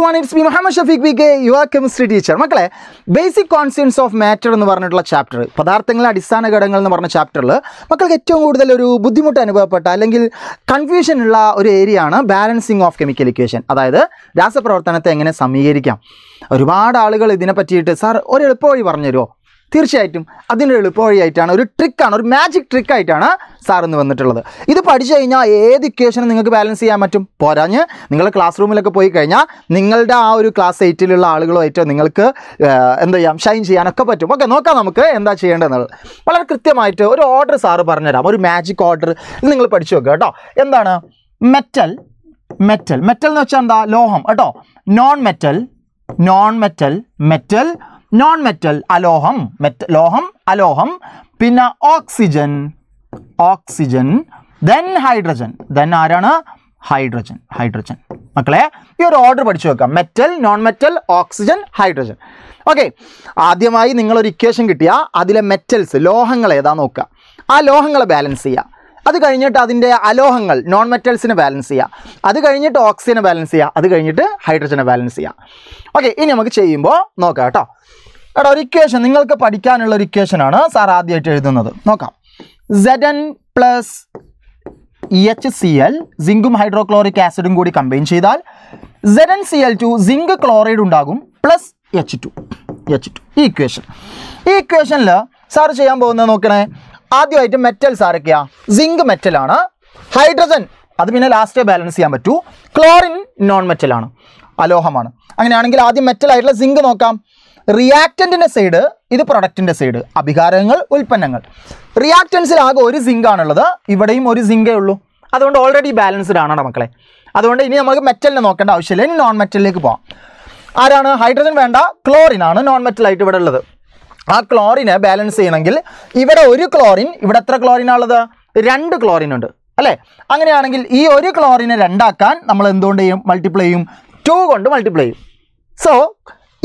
Everyone it's B Muhammad Shafeeq B K യുവ chemistry teacher മക്കളെ basic constants of matter എന്ന് പറഞ്ഞിട്ടുള്ള ചാപ്റ്റർ പദാർത്ഥങ്ങളെ അടിസ്ഥാന ഘടകങ്ങൾ എന്ന് പറഞ്ഞ ചാപ്റ്ററിൽ മക്കൾക്ക് ഏറ്റവും കൂടുതൽ ഒരു ബുദ്ധിമുട്ട് അനുഭവപ്പെട്ട അല്ലെങ്കിൽ കൺഫ്യൂഷൻ ഉള്ള ഒരു ഏരിയ ആണ് ബാലൻസിങ് ഓഫ് കെമിക്കൽ ഇക്വേഷൻ അതായത് രാസപ്രവർത്തനത്തെ എങ്ങനെ സമീകരിക്കാം ഒരുപാട് ആളുകൾ ഇതിനെ പറ്റിയിട്ട് സാർ ഒരു എളുപ്പ വഴി പറഞ്ഞു തീർച്ചയായിട്ടും അതിൻ്റെ എളുപ്പവഴിയായിട്ടാണ് ഒരു ട്രിക്കാണ് ഒരു മാജിക് ട്രിക്കായിട്ടാണ് സാറിന്ന് വന്നിട്ടുള്ളത് ഇത് പഠിച്ചു കഴിഞ്ഞാൽ ഏത് ഇക്വേഷനും നിങ്ങൾക്ക് ബാലൻസ് ചെയ്യാൻ പറ്റും പോരാഞ്ഞ് നിങ്ങൾ ക്ലാസ് റൂമിലൊക്കെ പോയി കഴിഞ്ഞാൽ നിങ്ങളുടെ ആ ഒരു ക്ലാസ് എയ്റ്റിലുള്ള ആളുകളുമായിട്ടോ നിങ്ങൾക്ക് എന്താ ചെയ്യാം ഷൈൻ ചെയ്യാനൊക്കെ പറ്റും ഓക്കെ നോക്കാം നമുക്ക് എന്താ ചെയ്യേണ്ടതെന്നുള്ളത് വളരെ കൃത്യമായിട്ട് ഒരു ഓർഡർ സാറ് പറഞ്ഞുതരാം ഒരു മാജിക് ഓർഡർ ഇത് നിങ്ങൾ പഠിച്ചു നോക്കുക കേട്ടോ എന്താണ് മെറ്റൽ മെറ്റൽ മെറ്റൽ എന്ന് വെച്ചാൽ എന്താ ലോഹം കേട്ടോ non metal non metal metal non metal അലോഹം മെറ്റ ലോഹം അലോഹം പിന്നെ oxygen oxygen then hydrogen then ആരാണ് ഹൈഡ്രജൻ ഹൈഡ്രജൻ മക്കളെ ഈ ഒരു ഓർഡർ പഠിച്ചു വെക്കാം metal non metal oxygen hydrogen okay ആദ്യമായി നിങ്ങളൊരു ഇക്വേഷൻ കിട്ടിയ അതിലെ മെറ്റൽസ് ലോഹങ്ങൾ ഏതാ നോക്കുക ആ ലോഹങ്ങളെ ബാലൻസ് ചെയ്യുക അത് കഴിഞ്ഞിട്ട് അതിൻ്റെ അലോഹങ്ങൾ നോൺ മെറ്റൽസിനെ ബാലൻസ് ചെയ്യുക അത് കഴിഞ്ഞിട്ട് ഓക്സിജനെ ബാലൻസ് ചെയ്യുക അത് കഴിഞ്ഞിട്ട് ഹൈഡ്രജനെ ബാലൻസ് ചെയ്യുക ഓക്കെ ഇനി നമുക്ക് ചെയ്യുമ്പോൾ നോക്കാം കേട്ടോ എടാ ഒരു ഇക്വേഷൻ നിങ്ങൾക്ക് പഠിക്കാനുള്ള ഒരു ഇക്വേഷനാണ് സാർ ആദ്യമായിട്ട് എഴുതുന്നത് നോക്കാം Z plus H C L സിങ്കും ഹൈഡ്രോക്ലോറിക് ആസിഡും കൂടി കമ്പൈൻ ചെയ്താൽ Z C L two zinc chloride ഉണ്ടാകും plus H two H two ഈ ഇക്വേഷൻ ഈ ഇക്വേഷനിൽ സാർ ചെയ്യാൻ പോകുന്നത് നോക്കണേ ആദ്യമായിട്ട് മെറ്റൽസ് സാറൊക്കെയാ സിങ്ക് മെറ്റലാണ് ഹൈഡ്രജൻ അത് പിന്നെ ലാസ്റ്റേ ബാലൻസ് ചെയ്യാൻ പറ്റൂ ക്ലോറിൻ നോൺ മെറ്റലാണ് അലോഹമാണ് അങ്ങനെയാണെങ്കിൽ ആദ്യം മെറ്റലായിട്ടുള്ള സിങ്ക് നോക്കാം റിയാക്റ്റൻറ്റിൻ്റെ സൈഡ് ഇത് പ്രൊഡക്റ്റിൻ്റെ സൈഡ് അഭികാരങ്ങൾ ഉൽപ്പന്നങ്ങൾ റിയാക്റ്റൻസിലാകെ ഒരു സിങ്ക് ആണുള്ളത് ഇവിടെയും ഒരു സിങ്കേ ഉള്ളൂ അതുകൊണ്ട് ഓൾറെഡി ബാലൻസ്ഡ് ആണ് മക്കളെ അതുകൊണ്ട് ഇനി നമുക്ക് മെറ്റലിനെ നോക്കേണ്ട ആവശ്യമില്ല ഇനി നോൺ മെറ്റലിലേക്ക് പോകാം ആരാണ് ഹൈഡ്രജൻ വേണ്ട ക്ലോറിൻ ആണ് നോൺ മെറ്റലായിട്ട് ഇവിടെ ഉള്ളത് ആ ക്ലോറിനെ ബാലൻസ് ചെയ്യണമെങ്കിൽ ഇവിടെ ഒരു ക്ലോറിൻ ഇവിടെ എത്ര ക്ലോറിനാണുള്ളത് രണ്ട് ക്ലോറിൻ ഉണ്ട് അല്ലേ അങ്ങനെയാണെങ്കിൽ ഈ ഒരു ക്ലോറിനെ രണ്ടാക്കാൻ നമ്മൾ എന്തുകൊണ്ട് ചെയ്യും മൾട്ടിപ്ലൈ ചെയ്യും ടു കൊണ്ട് മൾട്ടിപ്ലൈ ചെയ്യും സോ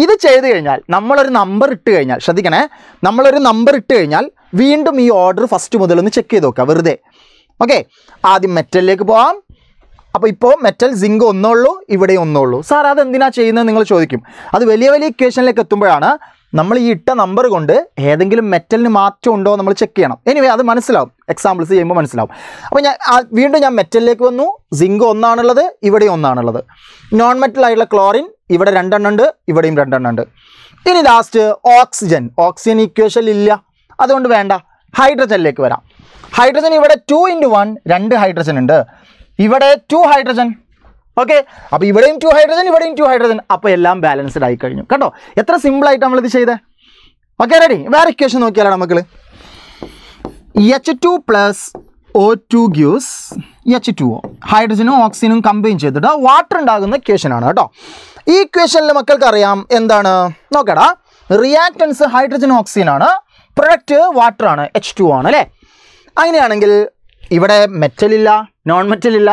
ഇത് ചെയ്ത് കഴിഞ്ഞാൽ നമ്മളൊരു നമ്പർ ഇട്ട് കഴിഞ്ഞാൽ ശ്രദ്ധിക്കണേ നമ്മളൊരു നമ്പർ ഇട്ട് കഴിഞ്ഞാൽ വീണ്ടും ഈ ഓർഡർ ഫസ്റ്റ് മുതൽ ഒന്ന് ചെക്ക് ചെയ്ത് നോക്കുക വെറുതെ ഓക്കെ ആദ്യം മെറ്റലിലേക്ക് പോകാം അപ്പോൾ ഇപ്പോൾ മെറ്റൽ സിങ്ക് ഒന്നുള്ളൂ ഇവിടെ ഒന്നുള്ളൂ സാർ എന്തിനാ ചെയ്യുന്നത് നിങ്ങൾ ചോദിക്കും അത് വലിയ വലിയ ഇക്വേഷനിലേക്ക് എത്തുമ്പോഴാണ് നമ്മൾ ഈ ഇട്ട നമ്പർ കൊണ്ട് ഏതെങ്കിലും മെറ്റലിന് മാറ്റം ഉണ്ടോ നമ്മൾ ചെക്ക് ചെയ്യണം എനിവേ അത് മനസ്സിലാവും എക്സാമ്പിൾസ് ചെയ്യുമ്പോൾ മനസ്സിലാവും അപ്പോൾ ഞാൻ വീണ്ടും ഞാൻ മെറ്റലിലേക്ക് വന്നു സിങ്ക് ഒന്നാണുള്ളത് ഇവിടെ ഒന്നാണുള്ളത് നോൺ ആയിട്ടുള്ള ക്ലോറിൻ ഇവിടെ രണ്ടെണ്ണം ഉണ്ട് ഇവിടെയും രണ്ടെണ്ണം ഉണ്ട് ഇനി ലാസ്റ്റ് ഓക്സിജൻ ഓക്സിജൻ ഇക്വേഷൻ ഇല്ല അതുകൊണ്ട് വേണ്ട ഹൈഡ്രജനിലേക്ക് വരാം ഹൈഡ്രജൻ ഇവിടെ ടു ഇൻറ്റു വൺ രണ്ട് ഹൈഡ്രജൻ ഉണ്ട് ഇവിടെ ടു ഹൈഡ്രജൻ ഓക്കെ അപ്പോൾ ഇവിടെയും ടു ഹൈഡ്രജൻ ഇവിടെയും ടു ഹൈഡ്രജൻ അപ്പോൾ എല്ലാം ബാലൻസ്ഡ് ആയി കഴിഞ്ഞു കേട്ടോ എത്ര സിമ്പിളായിട്ട് നമ്മളിത് ചെയ്തേ ഓക്കെ റെഡി വേറെ ഇക്വേഷൻ നോക്കിയാലാണ് മക്കൾ H two plus O two gives H two ഹൈഡ്രജനും ഓക്സിജനും കമ്പൈൻ ചെയ്തിട്ട് വാട്ടർ ഉണ്ടാകുന്ന ഇക്വേഷനാണ് കേട്ടോ ഈ ഇക്വേഷനിൽ മക്കൾക്ക് അറിയാം എന്താണ് നോക്കടാ റിയാക്ടൻസ് ഹൈഡ്രജൻ ഓക്സിജൻ ആണ് പ്രൊഡക്റ്റ് വാട്ടർ ആണ് എച്ച് ടു ആണ് അല്ലേ അങ്ങനെയാണെങ്കിൽ ഇവിടെ മെറ്റലില്ല നോൺ മെറ്റലില്ല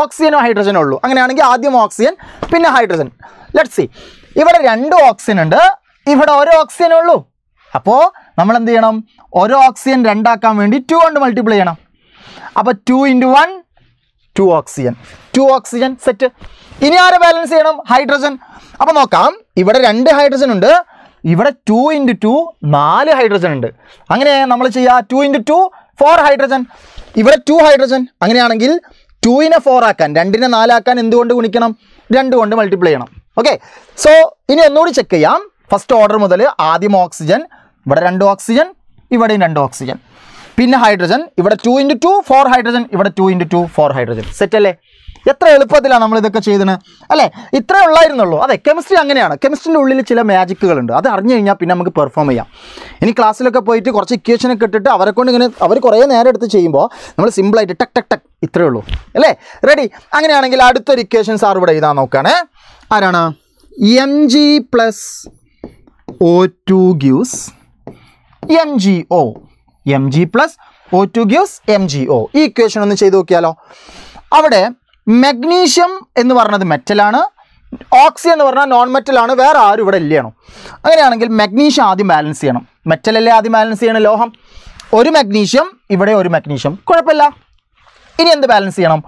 ഓക്സിജനോ ഹൈഡ്രജനോ ഉള്ളൂ അങ്ങനെയാണെങ്കിൽ ആദ്യം ഓക്സിജൻ പിന്നെ ഹൈഡ്രജൻ ലെറ്റ് സി ഇവിടെ രണ്ട് ഓക്സിജൻ ഉണ്ട് ഇവിടെ ഒരു ഓക്സിജൻ ഉള്ളൂ അപ്പോൾ നമ്മൾ എന്ത് ചെയ്യണം ഒരു ഓക്സിജൻ രണ്ടാക്കാൻ വേണ്ടി ടു കൊണ്ട് മൾട്ടിപ്ലൈ ചെയ്യണം അപ്പോൾ two into one two oxygen two oxygen set ഇനി ആരെ ബാലൻസ് ചെയ്യണം ഹൈഡ്രജൻ അപ്പോൾ നോക്കാം ഇവിടെ രണ്ട് ഹൈഡ്രജൻ ഉണ്ട് ഇവിടെ ടു ഇൻറ്റു ടു നാല് ഹൈഡ്രജൻ ഉണ്ട് അങ്ങനെ നമ്മൾ ചെയ്യുക two into two four hydrogen ഇവിടെ ടു ഹൈഡ്രജൻ അങ്ങനെയാണെങ്കിൽ ടുവിനെ ഫോർ ആക്കാൻ രണ്ടിനെ നാലാക്കാൻ എന്തുകൊണ്ട് ഗുണിക്കണം രണ്ട് കൊണ്ട് മൾട്ടിപ്ലൈ ചെയ്യണം ഓക്കെ സോ ഇനി ഒന്നുകൂടി ചെക്ക് ചെയ്യാം ഫസ്റ്റ് ഓർഡർ മുതൽ ആദ്യം ഓക്സിജൻ ഇവിടെ രണ്ട് ഓക്സിജൻ ഇവിടെയും രണ്ട് ഓക്സിജൻ പിന്നെ ഹൈഡ്രജൻ ഇവിടെ two into two four hydrogen ഇവിടെ two into two four hydrogen set അല്ലേ എത്ര എളുപ്പത്തിലാണ് നമ്മൾ ഇതൊക്കെ ചെയ്തത് അല്ലേ ഇത്രേ ഉള്ളായിരുന്നുള്ളൂ അതെ കെമിസ്ട്രി അങ്ങനെയാണ് കെമിസ്ട്രിൻ്റെ ഉള്ളിൽ ചില മാജിക്കുകളുണ്ട് അത് അറിഞ്ഞു കഴിഞ്ഞാൽ പിന്നെ നമുക്ക് പെർഫോം ചെയ്യാം ഇനി ക്ലാസ്സിലൊക്കെ പോയിട്ട് കുറച്ച് ഇക്വേഷനൊക്കെ ഇട്ടിട്ട് അവരെ കൊണ്ട് ഇങ്ങനെ അവർ കുറേ നേരം എടുത്ത് ചെയ്യുമ്പോൾ നമ്മൾ സിമ്പിളായിട്ട് ടക് ടക് ടക് ഇത്രേ ഉള്ളൂ അല്ലേ റെഡി അങ്ങനെയാണെങ്കിൽ അടുത്തൊരു ഇക്വേഷൻ സാർ ഇവിടെ എഴുതാൻ നോക്കുകയാണ് ആരാണ് M G plus O two gives M G O M G plus O two gives M G O ഈ ഇക്വേഷൻ ഒന്ന് ചെയ്ത് നോക്കിയാലോ അവിടെ മഗ്നീഷ്യം എന്ന് പറഞ്ഞത് മെറ്റലാണ് ഓക്സി എന്ന് പറഞ്ഞാൽ നോൺ മെറ്റലാണ് വേറെ ആരും ഇവിടെ ഇല്ലയാണോ അങ്ങനെയാണെങ്കിൽ മഗ്നീഷ്യം ആദ്യം ബാലൻസ് ചെയ്യണം മെറ്റലല്ലേ ആദ്യം ബാലൻസ് ചെയ്യണം ലോഹം ഒരു മഗ്നീഷ്യം ഇവിടെ ഒരു മഗ്നീഷ്യം കുഴപ്പമില്ല ഇനി എന്ത് ബാലൻസ് ചെയ്യണം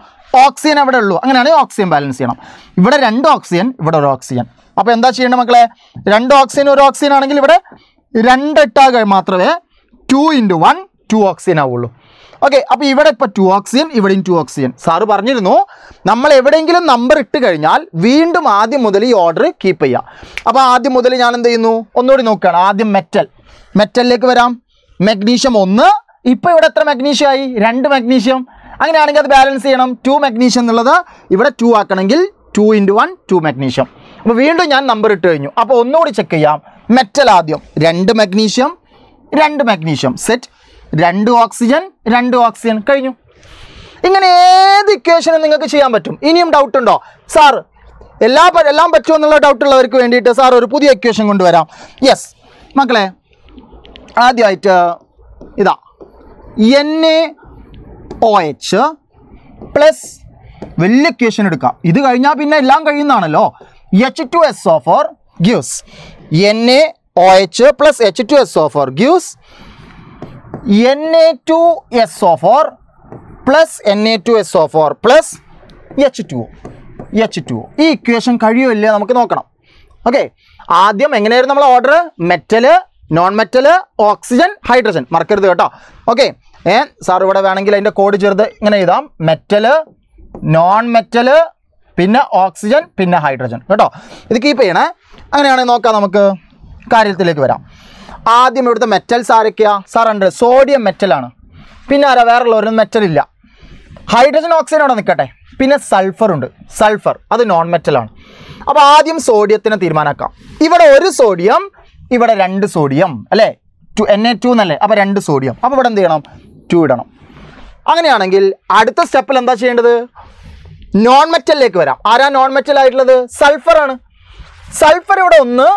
ഓക്സിജൻ അവിടെ ഉള്ളൂ അങ്ങനെയാണെങ്കിൽ ഓക്സിജൻ ബാലൻസ് ചെയ്യണം ഇവിടെ രണ്ട് ഓക്സിജൻ ഇവിടെ ഒരു ഓക്സിജൻ അപ്പോൾ എന്താ ചെയ്യേണ്ടത് മക്കളെ രണ്ട് ഓക്സിജൻ ഒരു ഓക്സിജൻ ആണെങ്കിൽ ഇവിടെ രണ്ടെട്ടാകെ മാത്രമേ two into one two oxygen ആവുള്ളൂ ഓക്കെ അപ്പോൾ ഇവിടെ ഇപ്പോൾ ടു ഓക്സിജൻ ഇവിടെയും ടു ഓക്സിജൻ സാറ് പറഞ്ഞിരുന്നു നമ്മൾ എവിടെയെങ്കിലും നമ്പർ ഇട്ട് കഴിഞ്ഞാൽ വീണ്ടും ആദ്യം മുതൽ ഈ ഓർഡർ കീപ്പ് ചെയ്യാം അപ്പോൾ ആദ്യം മുതൽ ഞാൻ എന്ത് ചെയ്യുന്നു ഒന്നുകൂടി നോക്കുകയാണ് ആദ്യം മെറ്റൽ മെറ്റലിലേക്ക് വരാം മഗ്നീഷ്യം ഒന്ന് ഇപ്പോൾ ഇവിടെ എത്ര മഗ്നീഷ്യം ആയി രണ്ട് മഗ്നീഷ്യം അങ്ങനെയാണെങ്കിൽ അത് ബാലൻസ് ചെയ്യണം ടു മഗ്നീഷ്യം എന്നുള്ളത് ഇവിടെ ടു ആക്കണമെങ്കിൽ two into one two magnesium അപ്പോൾ വീണ്ടും ഞാൻ നമ്പർ ഇട്ട് കഴിഞ്ഞു അപ്പോൾ ഒന്നുകൂടി ചെക്ക് ചെയ്യാം മെറ്റൽ ആദ്യം രണ്ട് മഗ്നീഷ്യം രണ്ട് മാഗ്നീഷ്യം സെറ്റ് രണ്ട് ഓക്സിജൻ രണ്ട് ഓക്സിജൻ കഴിഞ്ഞു ഇങ്ങനെ ഏത് ഇക്വേഷനും നിങ്ങൾക്ക് ചെയ്യാൻ പറ്റും ഇനിയും ഡൗട്ട് ഉണ്ടോ സാർ എല്ലാ എല്ലാം പറ്റുമെന്നുള്ള ഉള്ളവർക്ക് വേണ്ടിയിട്ട് സാർ ഒരു പുതിയ ഇക്വേഷൻ കൊണ്ടുവരാം യെസ് മക്കളെ ആദ്യമായിട്ട് ഇതാ N A O H plus വലിയ ഇക്വേഷൻ എടുക്കാം ഇത് കഴിഞ്ഞാൽ പിന്നെ എല്ലാം കഴിയുന്നതാണല്ലോ H two S O four gives N A OH plus H2SO4 gives Na2SO4 plus Na2SO4 plus H2O. H2O. ഈ ഇക്വേഷൻ കഴിയോ ഇല്ലേ നമുക്ക് നോക്കണം ഓക്കെ ആദ്യം എങ്ങനെയായിരുന്നു നമ്മൾ order metal non metal oxygen hydrogen മറക്കരുത് കേട്ടോ ഓക്കെ ഏ സാർ ഇവിടെ വേണമെങ്കിൽ അതിൻ്റെ കോഡ് ചേർത്ത് ഇങ്ങനെ എഴുതാം മെറ്റല് നോൺ മെറ്റല് പിന്നെ ഓക്സിജൻ പിന്നെ ഹൈഡ്രജൻ കേട്ടോ ഇത് കീപ്പ് ചെയ്യണേ അങ്ങനെയാണെങ്കിൽ നോക്കാം നമുക്ക് കാര്യത്തിലേക്ക് വരാം ആദ്യം ഇവിടുത്തെ മെറ്റൽസ് ആരൊക്കെയാ സറണ്ടർ സോഡിയം മെറ്റലാണ് പിന്നെ ആരാ വേറുള്ള ഒരു മെറ്റൽ ഇല്ല ഹൈഡ്രജൻ ഓക്സിജൻ അവിടെ നിൽക്കട്ടെ പിന്നെ സൾഫർ ഉണ്ട് സൾഫർ അത് നോൺ മെറ്റലാണ് അപ്പോൾ ആദ്യം സോഡിയത്തിനെ തീരുമാനമാക്കാം ഇവിടെ ഒരു സോഡിയം ഇവിടെ രണ്ട് സോഡിയം അല്ലേ ടു എൻ എ ടു എന്നല്ലേ അപ്പോൾ രണ്ട് സോഡിയം അപ്പോൾ ഇവിടെ എന്ത് ചെയ്യണം ടു ഇടണം അങ്ങനെയാണെങ്കിൽ അടുത്ത സ്റ്റെപ്പിൽ എന്താ ചെയ്യേണ്ടത് നോൺ മെറ്റലിലേക്ക് വരാം ആരാ നോൺ മെറ്റൽ ആയിട്ടുള്ളത് സൾഫറാണ് സൾഫർ ഇവിടെ ഒന്ന്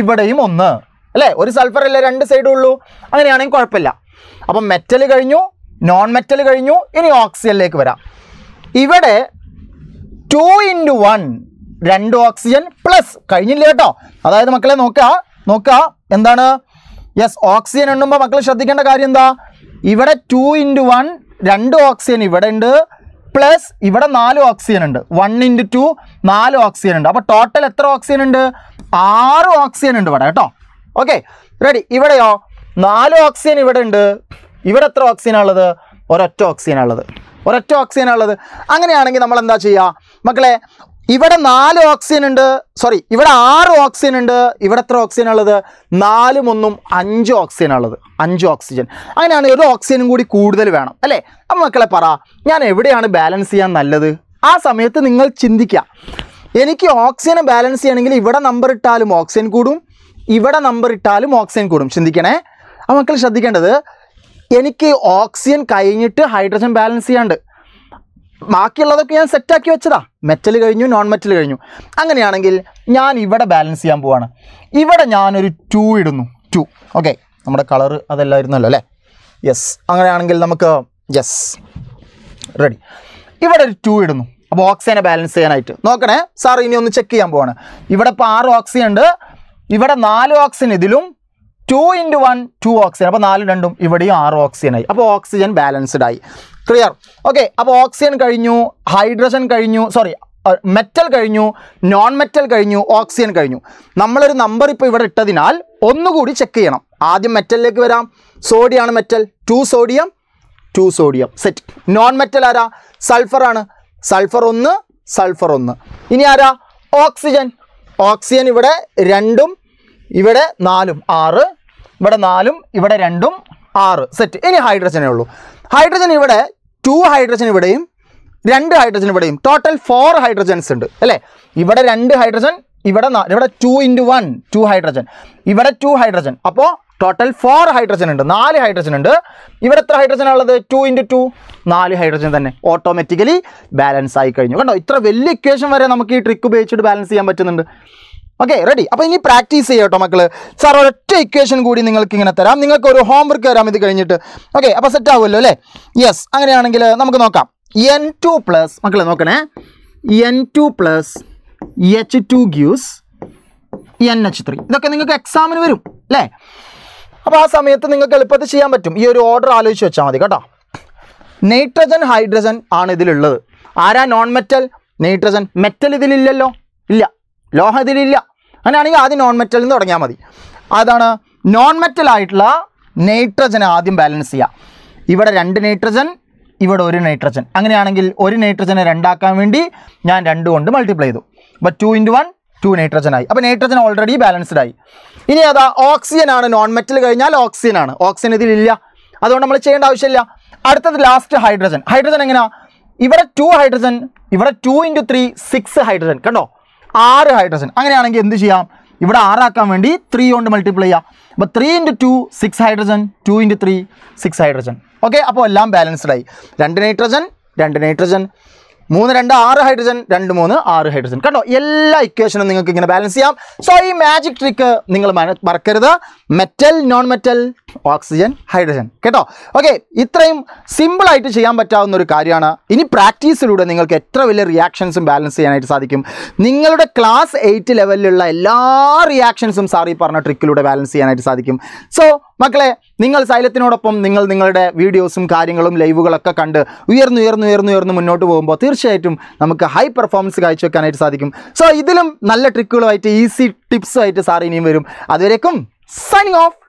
ഇവിടെയും ഒന്ന് അല്ലേ ഒരു സൾഫർ അല്ലേ രണ്ട് സൈഡും ഉള്ളൂ അങ്ങനെയാണെങ്കിൽ കുഴപ്പമില്ല അപ്പം മെറ്റൽ കഴിഞ്ഞു നോൺ മെറ്റൽ കഴിഞ്ഞു ഇനി ഓക്സിജനിലേക്ക് വരാം ഇവിടെ ടു ഇൻറ്റു വൺ രണ്ട് ഓക്സിജൻ പ്ലസ് കഴിഞ്ഞില്ല കേട്ടോ അതായത് മക്കളെ നോക്കുക നോക്കുക എന്താണ് യെസ് ഓക്സിജൻ എണ്ണുമ്പോൾ മക്കൾ ശ്രദ്ധിക്കേണ്ട കാര്യം എന്താ ഇവിടെ ടു ഇൻറ്റു വൺ രണ്ട് ഓക്സിജൻ ഇവിടെ ഉണ്ട് പ്ലസ് ഇവിടെ നാല് ഓക്സിജൻ ഉണ്ട് വൺ ഇൻറ്റു ടു നാല് ഓക്സിജൻ ഉണ്ട് അപ്പോൾ ടോട്ടൽ എത്ര ഓക്സിജൻ ഉണ്ട് ആറ് ഓക്സിജൻ ഉണ്ട് ഇവിടെ കേട്ടോ ഓക്കെ റെഡി ഇവിടെയോ നാല് ഓക്സിജൻ ഇവിടെ ഉണ്ട് ഇവിടെ എത്ര ഓക്സിജൻ ഉള്ളത് ഒരൊറ്റ ഓക്സിജൻ ഉള്ളത് ഒരൊറ്റ ഓക്സിജൻ ഉള്ളത് അങ്ങനെയാണെങ്കിൽ നമ്മൾ എന്താ ചെയ്യുക മക്കളെ ഇവിടെ നാല് ഓക്സിജൻ ഉണ്ട് സോറി ഇവിടെ ആറ് ഓക്സിജൻ ഉണ്ട് ഇവിടെ എത്ര ഓക്സിജൻ ഉള്ളത് നാലും ഒന്നും അഞ്ച് ഓക്സിജൻ ഉള്ളത് അഞ്ച് ഓക്സിജൻ അങ്ങനെയാണ് ഒരു ഓക്സിജനും കൂടി കൂടുതൽ വേണം അല്ലേ അപ്പം മക്കളെ പറ ഞാൻ എവിടെയാണ് ബാലൻസ് ചെയ്യാൻ നല്ലത് ആ സമയത്ത് നിങ്ങൾ ചിന്തിക്കുക എനിക്ക് ഓക്സിജൻ ബാലൻസ് ചെയ്യണമെങ്കിൽ ഇവിടെ നമ്പർ ഇട്ടാലും ഓക്സിജൻ കൂടും ഇവിടെ നമ്പർ ഇട്ടാലും ഓക്സിജൻ കൂടും ചിന്തിക്കണേ അപ്പം മക്കൾ ശ്രദ്ധിക്കേണ്ടത് എനിക്ക് ഓക്സിജൻ കഴിഞ്ഞിട്ട് ഹൈഡ്രജൻ ബാലൻസ് ചെയ്യാണ്ട് ബാക്കിയുള്ളതൊക്കെ ഞാൻ സെറ്റാക്കി വെച്ചതാ മെറ്റൽ കഴിഞ്ഞു നോൺ മെറ്റൽ കഴിഞ്ഞു അങ്ങനെയാണെങ്കിൽ ഞാൻ ഇവിടെ ബാലൻസ് ചെയ്യാൻ പോവാണ് ഇവിടെ ഞാനൊരു ടു ഇടുന്നു ടു ഓക്കെ നമ്മുടെ കളറ് ഇരുന്നല്ലോ അല്ലേ യെസ് അങ്ങനെയാണെങ്കിൽ നമുക്ക് യെസ് റെഡി ഇവിടെ ഒരു ടു ഇടുന്നു അപ്പോൾ ഓക്സിജനെ ബാലൻസ് ചെയ്യാനായിട്ട് നോക്കണേ സാർ ഇനി ഒന്ന് ചെക്ക് ചെയ്യാൻ പോവാണ് ഇവിടെ ഇപ്പോൾ ആറ് ഓക്സിജൻ ഉണ്ട് ഇവിടെ നാല് ഓക്സിജൻ ഇതിലും two into one two oxygen അപ്പോൾ നാലും രണ്ടും ഇവിടെയും ആറ് ഓക്സിജനായി അപ്പോൾ ഓക്സിജൻ ബാലൻസ്ഡ് ആയി ക്ലിയർ ഓക്കെ അപ്പോൾ ഓക്സിജൻ കഴിഞ്ഞു ഹൈഡ്രജൻ കഴിഞ്ഞു സോറി മെറ്റൽ കഴിഞ്ഞു നോൺ മെറ്റൽ കഴിഞ്ഞു ഓക്സിജൻ കഴിഞ്ഞു നമ്മളൊരു നമ്പർ ഇപ്പോൾ ഇവിടെ ഇട്ടതിനാൽ ഒന്നുകൂടി ചെക്ക് ചെയ്യണം ആദ്യം മെറ്റലിലേക്ക് വരാം സോഡിയമാണ് metal two sodium two sodium set non metal ആരാ സൾഫർ ആണ് സൾഫർ ഒന്ന് സൾഫർ ഒന്ന് ഇനി ആരാ ഓക്സിജൻ ഓക്സിജൻ ഇവിടെ രണ്ടും ഇവിടെ നാലും ആറ് ഇവിടെ നാലും ഇവിടെ രണ്ടും ആറ് സെറ്റ് ഇനി ഹൈഡ്രജനേ ഉള്ളൂ ഹൈഡ്രജൻ ഇവിടെ ടു ഹൈഡ്രജൻ ഇവിടെയും രണ്ട് ഹൈഡ്രജൻ ഇവിടെയും ടോട്ടൽ ഫോർ ഹൈഡ്രജൻസ് ഉണ്ട് അല്ലേ ഇവിടെ രണ്ട് ഹൈഡ്രജൻ ഇവിടെ ഇവിടെ two into one two hydrogen ഇവിടെ ടു ഹൈഡ്രജൻ അപ്പോൾ ടോട്ടൽ ഫോർ ഹൈഡ്രജൻ ഉണ്ട് നാല് ഹൈഡ്രജൻ ഉണ്ട് ഇവിടെ എത്ര ഹൈഡ്രജൻ ഉള്ളത് ടു ഇൻറ്റു ടു നാല് ഹൈഡ്രജൻ തന്നെ ഓട്ടോമാറ്റിക്കലി ബാലൻസ് ആയി കഴിഞ്ഞു കണ്ടോ ഇത്ര വലിയ ഇക്വേഷൻ വരെ നമുക്ക് ഈ ട്രിക്ക് ഉപയോഗിച്ചിട്ട് ബാലൻസ് ചെയ്യാൻ പറ്റുന്നുണ്ട് ഓക്കെ റെഡി അപ്പോൾ ഇനി പ്രാക്ടീസ് ചെയ്യാം കേട്ടോ മക്കൾ സാർ ഒരൊറ്റ ഇക്വേഷൻ കൂടി നിങ്ങൾക്ക് ഇങ്ങനെ തരാം നിങ്ങൾക്ക് ഒരു ഹോംവർക്ക് തരാം ഇത് കഴിഞ്ഞിട്ട് ഓക്കെ അപ്പോൾ സെറ്റ് ആവുമല്ലോ അല്ലേ യെസ് അങ്ങനെയാണെങ്കിൽ നമുക്ക് നോക്കാം എൻ ടു പ്ലസ് മക്കളെ നോക്കണേ N two plus H two gives N H three ഇതൊക്കെ നിങ്ങൾക്ക് എക്സാമിന് വരും അല്ലേ അപ്പോൾ ആ സമയത്ത് നിങ്ങൾക്ക് എളുപ്പത്തിൽ ചെയ്യാൻ പറ്റും ഈ ഒരു ഓർഡർ ആലോചിച്ച് വെച്ചാൽ മതി കേട്ടോ നൈട്രജൻ ഹൈഡ്രജൻ ആണ് ഇതിലുള്ളത് ആരാ നോൺ മെറ്റൽ നൈട്രജൻ മെറ്റൽ ഇതിലില്ലല്ലോ ഇല്ല ലോഹം ഇതിലില്ല അങ്ങനെയാണെങ്കിൽ ആദ്യം നോൺ മെറ്റൽ നിന്ന് തുടങ്ങിയാൽ മതി അതാണ് നോൺ മെറ്റലായിട്ടുള്ള നൈട്രജൻ ആദ്യം ബാലൻസ് ചെയ്യുക ഇവിടെ രണ്ട് നൈട്രജൻ ഇവിടെ ഒരു നൈട്രജൻ അങ്ങനെയാണെങ്കിൽ ഒരു നൈട്രജനെ രണ്ടാക്കാൻ വേണ്ടി ഞാൻ രണ്ട് കൊണ്ട് മൾട്ടിപ്ലൈ ചെയ്തു അപ്പോൾ two into one two nitrogen ആയി അപ്പോൾ നൈട്രജൻ ഓൾറെഡി ബാലൻസ്ഡ് ആയി ഇനി അതാ ഓക്സിജൻ ആണ് നോൺ മെറ്റൽ കഴിഞ്ഞാൽ ഓക്സിജൻ ആണ് ഓക്സിജൻ ഇതിലില്ല അതുകൊണ്ട് നമ്മൾ ചെയ്യേണ്ട ആവശ്യമില്ല അടുത്തത് ലാസ്റ്റ് ഹൈഡ്രജൻ ഹൈഡ്രജൻ എങ്ങനെയാണ് ഇവിടെ ടു ഹൈഡ്രജൻ ഇവിടെ two into three six hydrogen കണ്ടോ ആറ് ഹൈഡ്രജൻ അങ്ങനെയാണെങ്കിൽ എന്ത് ചെയ്യാം ഇവിടെ ആറാക്കാൻ വേണ്ടി ത്രീ കൊണ്ട് മൾട്ടിപ്ലൈ ചെയ്യാം അപ്പോൾ three into two six hydrogen two into three six hydrogen okay അപ്പോൾ എല്ലാം ബാലൻസ്ഡ് ആയി രണ്ട് നൈട്രജൻ രണ്ട് നൈട്രജൻ മൂന്ന് രണ്ട് ആറ് ഹൈഡ്രജൻ രണ്ട് മൂന്ന് ആറ് ഹൈഡ്രജൻ കണ്ടോ എല്ലാ ഇക്വേഷനും നിങ്ങൾക്ക് ഇങ്ങനെ ബാലൻസ് ചെയ്യാം സോ ഈ മാജിക് ട്രിക്ക് നിങ്ങൾ മറക്കരുത് metal non metal oxygen hydrogen കേട്ടോ ഓക്കെ ഇത്രയും സിമ്പിളായിട്ട് ചെയ്യാൻ പറ്റാവുന്ന ഒരു കാര്യമാണ് ഇനി പ്രാക്ടീസിലൂടെ നിങ്ങൾക്ക് എത്ര വലിയ റിയാക്ഷൻസും ബാലൻസ് ചെയ്യാനായിട്ട് സാധിക്കും നിങ്ങളുടെ ക്ലാസ് എയ്റ്റ് ലെവലിലുള്ള എല്ലാ റിയാക്ഷൻസും സാർ ഈ പറഞ്ഞ ട്രിക്കിലൂടെ ബാലൻസ് ചെയ്യാനായിട്ട് സാധിക്കും സോ മക്കളെ നിങ്ങൾ സൈലത്തിനോടൊപ്പം നിങ്ങൾ നിങ്ങളുടെ വീഡിയോസും കാര്യങ്ങളും ലൈവുകളൊക്കെ കണ്ട് ഉയർന്നു ഉയർന്നു ഉയർന്നു ഉയർന്നു മുന്നോട്ട് പോകുമ്പോൾ തീർച്ചയായിട്ടും നമുക്ക് ഹൈ പെർഫോമൻസ് കാഴ്ചവെക്കാനായിട്ട് സാധിക്കും സോ ഇതിലും നല്ല ട്രിക്കുകളുമായിട്ട് ഈസി ടിപ്സുമായിട്ട് സാർ ഇനിയും വരും അതുവരേക്കും signing off.